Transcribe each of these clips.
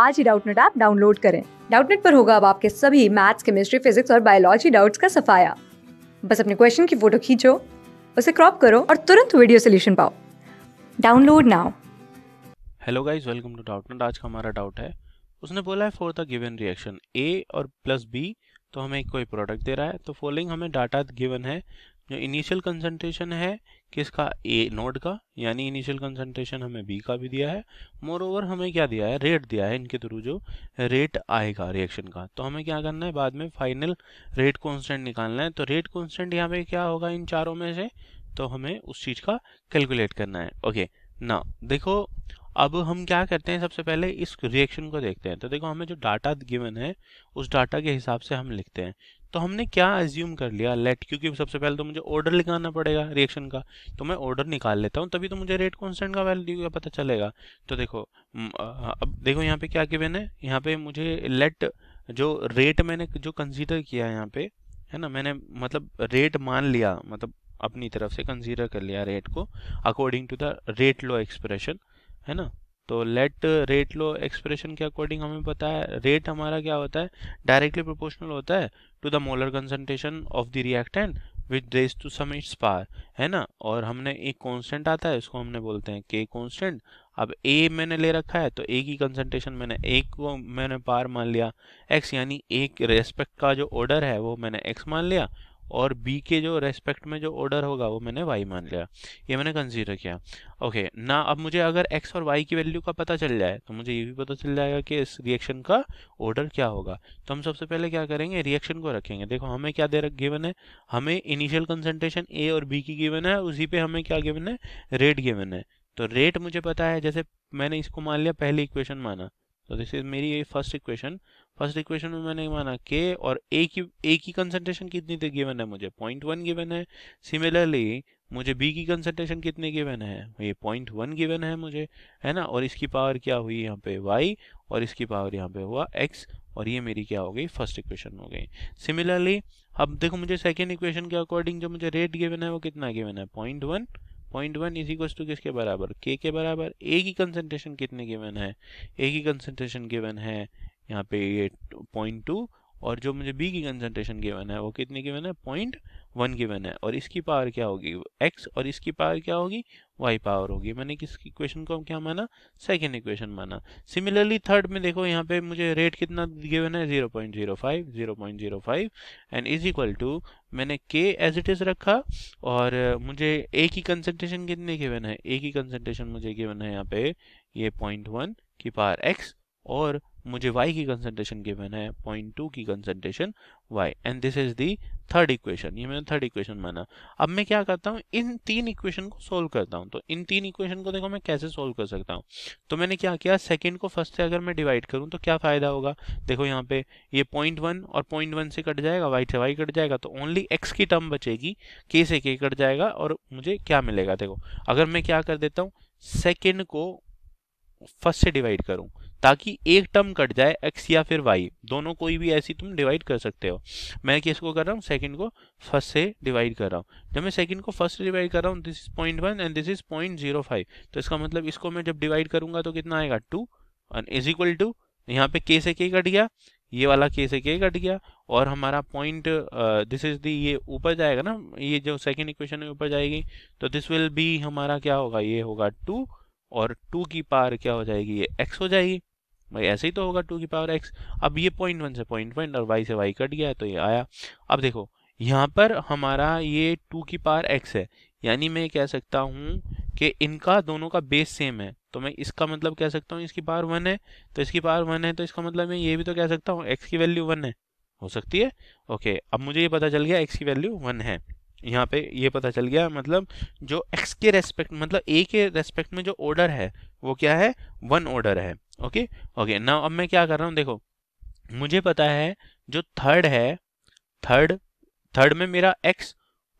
आज ही Doubtnut app download करें डाउटनेट पर होगा अब आपके सभी मैथ्स केमिस्ट्री फिजिक्स और बायोलॉजी डाउट्स का सफाया बस अपने क्वेश्चन की फोटो खींचो उसे क्रॉप करो और तुरंत वीडियो सोल्यूशन पाओ download now hello guys welcome to Doubtnut आज का हमारा डाउट है उसने बोला है for the given reaction A और प्लस बी तो हमें कोई प्रोडक्ट दे रहा है तो फॉलोइंग हमें डाटा गिवन है जो इनिशियल कंसंट्रेशन है किसका ए नोड का यानी इनिशियल कंसंट्रेशन हमें बी का भी दिया है मोर ओवर हमें क्या दिया है रेट दिया है इनके थ्रू जो रेट आएगा रिएक्शन का तो हमें क्या करना है बाद में फाइनल रेट कॉन्स्टेंट निकालना है तो रेट कॉन्स्टेंट यहाँ पे क्या होगा इन चारों में से तो हमें उस चीज़ का कैलकुलेट करना है ओके ना देखो अब हम क्या करते हैं सबसे पहले इस रिएक्शन को देखते हैं तो देखो हमें जो डाटा गिवन है उस डाटा के हिसाब से हम लिखते हैं तो हमने क्या एज्यूम कर लिया लेट क्योंकि सबसे पहले तो मुझे ऑर्डर लिखाना पड़ेगा रिएक्शन का तो मैं ऑर्डर निकाल लेता हूँ तभी तो मुझे रेट कॉन्स्टेंट का वैल्यू का पता चलेगा तो देखो अब देखो यहाँ पे क्या गिवन है यहाँ पे मुझे लेट जो रेट मैंने जो कंसीडर किया है यहाँ पे है ना मैंने मतलब रेट मान लिया मतलब अपनी तरफ से कंसीडर कर लिया रेट को according to the rate law expression है ना तो लेट रेट लो एक्सप्रेशन के अकॉर्डिंग हमें पता है रेट हमारा क्या होता है डायरेक्टली प्रोपोर्शनल होता है to the molar concentration of the reactant with raise to some its power है ना और हमने एक कॉन्स्टेंट आता है इसको हमने बोलते हैं के कॉन्स्टेंट अब ए मैंने ले रखा है तो ए की कंसनट्रेशन मैंने एक को मैंने पार मान लिया एक्स यानी एक रेस्पेक्ट का जो ऑर्डर है वो मैंने एक्स मान लिया और बी के जो रेस्पेक्ट में जो ऑर्डर होगा वो मैंने वाई मान लिया ये मैंने कंसीडर किया ओके ना अब मुझे अगर एक्स और वाई की वैल्यू का पता चल जाए तो मुझे ये भी पता चल जाएगा कि इस रिएक्शन का ऑर्डर क्या होगा तो हम सबसे पहले क्या करेंगे रिएक्शन को रखेंगे देखो हमें क्या दे गिवन है हमें इनिशियल कंसनट्रेशन ए और बी की गिवन है उसी पे हमें क्या गिवन है रेट गिवन है तो रेट मुझे पता है जैसे मैंने इसको मान लिया पहले इक्वेशन माना तो दिस इज मेरी ये फर्स्ट इक्वेशन फर्स्ट इक्वेशन में मैंने माना के और ए की ए की कंसंट्रेशन कितनी थी गिवन है मुझे पॉइंट वन गिवन है सिमिलरली मुझे बी की कंसंट्रेशन कितनी गिवन है ये पॉइंट वन गिवन है मुझे है ना और इसकी पावर क्या हुई यहाँ पे वाई और इसकी पावर यहाँ पे हुआ एक्स और ये मेरी क्या हो गई फर्स्ट इक्वेशन हो गई सिमिलरली अब देखो मुझे सेकेंड इक्वेशन के अकॉर्डिंग जो मुझे रेट गिवन है वो कितना गिवन है point one point one is equal to किसके बराबर के के बराबर ए की कंसनट्रेशन कितने गिवन है ए की कंसनट्रेशन गिवन है यहाँ पे ये पॉइंट टू और जो मुझे बी की कंसनट्रेशन गिवन है वो कितनी गिवन है पॉइंट वन गिवन है और इसकी पावर क्या होगी एक्स और इसकी पावर क्या होगी वाई पावर होगी मैंने किस इक्वेशन को क्या माना सेकेंड इक्वेशन माना सिमिलरली थर्ड में देखो यहाँ पे मुझे रेट कितना गिवन है zero point zero five zero point zero five and is equal to मैंने के एज इट इज रखा और मुझे ए की कंसनट्रेशन कितनी गिवन है ए की कंसनट्रेशन मुझे गिवन है यहाँ पे ये पॉइंट वन की पावर एक्स और मुझे y की कंसेंट्रेशन गिवन है पॉइंट टू की concentration y and this is the third equation ये मैंने थर्ड इक्वेशन माना अब मैं क्या करता हूँ इन तीन इक्वेशन को सोल्व करता हूँ तो इन तीन इक्वेशन को देखो मैं कैसे सोल्व कर सकता हूँ तो मैंने क्या किया सेकेंड को फर्स्ट से अगर मैं डिवाइड करूँ तो क्या फ़ायदा होगा देखो यहाँ पे ये पॉइंट वन और पॉइंट वन से कट जाएगा वाई से वाई कट जाएगा तो ओनली एक्स की टर्म बचेगी के से के कट जाएगा और मुझे क्या मिलेगा देखो अगर मैं क्या कर देता हूँ सेकेंड को फर्स्ट से डिवाइड करूँ ताकि एक टर्म कट जाए एक्स या फिर वाई दोनों कोई भी ऐसी तुम डिवाइड कर सकते हो मैं किसको कर रहा हूँ सेकंड को फर्स्ट से डिवाइड कर रहा हूँ जब मैं सेकंड को फर्स्ट डिवाइड कर रहा हूँ this is point one and this is point zero five तो इसका मतलब इसको मैं जब डिवाइड करूंगा तो कितना आएगा टू इज इक्वल टू यहाँ पे के से के कट गया ये वाला के से के कट गया और हमारा पॉइंट दिस इज दी ये ऊपर जाएगा ना ये जो सेकंड इक्वेशन है ऊपर जाएगी तो दिस विल बी हमारा क्या होगा ये होगा टू और टू की पावर क्या हो जाएगी ये एक्स हो जाएगी भाई ऐसे ही तो होगा टू की पावर एक्स अब ये पॉइंट वन से पॉइंट वन और वाई से वाई कट गया तो ये आया अब देखो यहाँ पर हमारा ये टू की पावर एक्स है यानी मैं कह सकता हूँ कि इनका दोनों का बेस सेम है तो मैं इसका मतलब कह सकता हूँ इसकी पावर वन है तो इसकी पावर वन है तो इसका मतलब मैं ये भी तो कह सकता हूँ एक्स की वैल्यू वन है हो सकती है ओके अब मुझे ये पता चल गया एक्स की वैल्यू वन है यहाँ पे ये पता चल गया मतलब जो एक्स के रेस्पेक्ट मतलब ए के रेस्पेक्ट में जो ऑर्डर है वो क्या है वन ऑर्डर है ओके ओके ना अब मैं क्या कर रहा हूँ देखो मुझे पता है जो थर्ड है थर्ड थर्ड में मेरा एक्स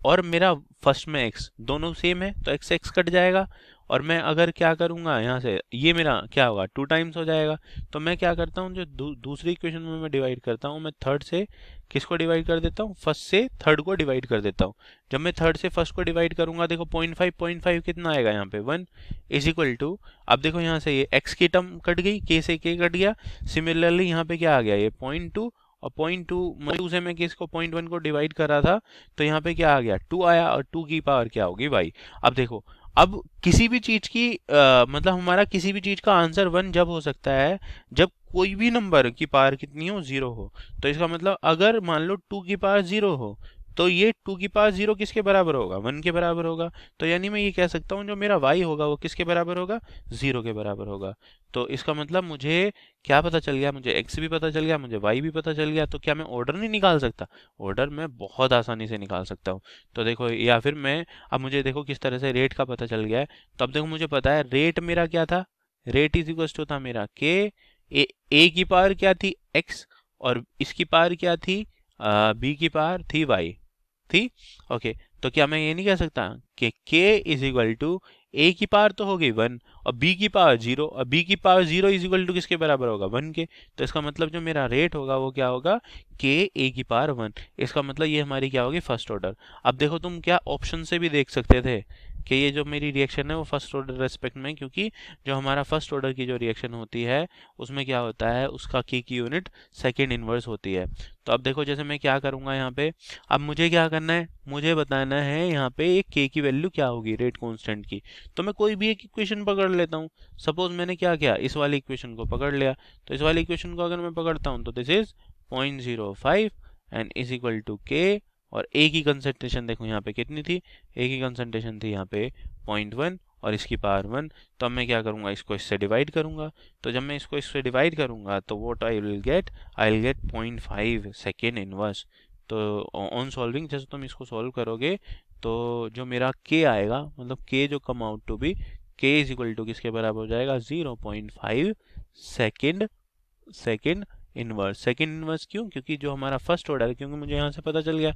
और मेरा फर्स्ट में एक्स दोनों सेम है तो एक्स एक्स कट जाएगा और मैं अगर क्या करूँगा यहाँ से ये मेरा क्या होगा टू टाइम्स हो जाएगा तो मैं क्या करता हूँ जो दू, दूसरी इक्वेशन में मैं डिवाइड करता हूँ मैं थर्ड से किसको डिवाइड कर देता हूँ फर्स्ट से थर्ड को डिवाइड कर देता हूँ जब मैं थर्ड से फर्स्ट को डिवाइड करूंगा देखो पॉइंट फाइव पॉइंट फाइव कितना आएगा यहाँ पे वन इज इक्वल टू अब देखो यहाँ से ये एक्स की टर्म कट गई के से के कट गया सिमिलरली यहाँ पे क्या आ गया ये पॉइंट टू और पॉइंट टू मतलब उसे मैं किसको पॉइंट वन को डिवाइड कर रहा था तो यहाँ पे क्या आ गया टू आया और टू की पावर क्या होगी वाई अब देखो अब किसी भी चीज की आ, मतलब हमारा किसी भी चीज का आंसर वन जब हो सकता है जब कोई भी नंबर की पावर कितनी हो जीरो हो तो इसका मतलब अगर मान लो टू की पावर जीरो हो तो ये टू की पावर जीरो किसके बराबर होगा वन के बराबर होगा तो यानी मैं ये कह सकता हूँ जो मेरा वाई होगा वो किसके बराबर होगा जीरो के बराबर होगा तो इसका मतलब मुझे क्या पता चल गया मुझे एक्स भी पता चल गया मुझे वाई भी पता चल गया तो क्या मैं ऑर्डर नहीं निकाल सकता ऑर्डर मैं बहुत आसानी से निकाल सकता हूँ तो देखो या फिर मैं अब मुझे देखो किस तरह से रेट का पता चल गया है तो अब देखो मुझे पता है रेट मेरा क्या था रेट इज इक्वल टू था मेरा के ए, ए की पावर क्या थी एक्स और इसकी पावर क्या थी बी की पावर थी वाई थी ओके तो क्या मैं ये नहीं कह सकता कि k is equal to A की पावर तो होगी वन और बी की पावर जीरो और बी की power zero is equal to किसके बराबर होगा वन के तो इसका मतलब जो मेरा रेट होगा वो क्या होगा के ए की पावर वन इसका मतलब ये हमारी क्या होगी फर्स्ट ऑर्डर अब देखो तुम क्या ऑप्शन से भी देख सकते थे कि ये जो मेरी रिएक्शन है वो फर्स्ट ऑर्डर रेस्पेक्ट में क्योंकि जो हमारा फर्स्ट ऑर्डर की जो रिएक्शन होती है उसमें क्या होता है उसका की की यूनिट सेकेंड इन्वर्स होती है तो अब देखो जैसे मैं क्या करूँगा यहाँ पे अब मुझे क्या करना है मुझे बताना है यहाँ पे एक के की वैल्यू क्या होगी रेट कॉन्स्टेंट की तो मैं कोई भी एक इक्वेशन पकड़ लेता हूँ सपोज मैंने क्या किया इस वाली इक्वेशन को पकड़ लिया तो इस वाली इक्वेशन को अगर मैं पकड़ता हूँ तो this is point zero five and is equal to k और ए की कंसेंट्रेशन देखो यहाँ पे कितनी थी ए की कंसेंट्रेशन थी यहाँ पे पॉइंट वन और इसकी पावर वन तो अब मैं क्या करूँगा इसको इससे डिवाइड करूँगा तो जब मैं इसको इससे डिवाइड करूँगा तो what I will get I will get point five second inverse तो ऑन सॉल्विंग जैसे तुम इसको सॉल्व करोगे तो जो मेरा के आएगा मतलब के जो come out to be k is equal to किसके बराबर हो जाएगा zero point five second second inverse second inverse क्यों क्योंकि जो हमारा फर्स्ट ऑर्डर है क्योंकि मुझे यहाँ से पता चल गया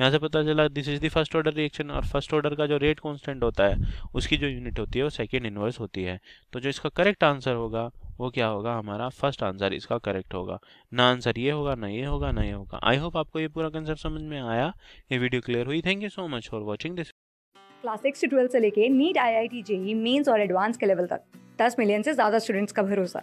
यहाँ से पता चला this is the first order reaction और फर्स्ट ऑर्डर का जो रेट कॉन्स्टेंट होता है उसकी जो यूनिट होती है वो सेकेंड इनवर्स होती है तो जो इसका करेक्ट आंसर होगा वो क्या होगा हमारा फर्स्ट आंसर इसका करेक्ट होगा ना आंसर ये होगा ना ये होगा ना ये होगा आई होप आपको ये पूरा कंसेप्ट समझ में आया ये वीडियो क्लियर हुई thank you so much for watching this class six से ट्वेल्थ से लेके NEET I I T JEE Mains और एडवांस के लेवल तक दस मिलियन से ज़्यादा स्टूडेंट्स का भरोसा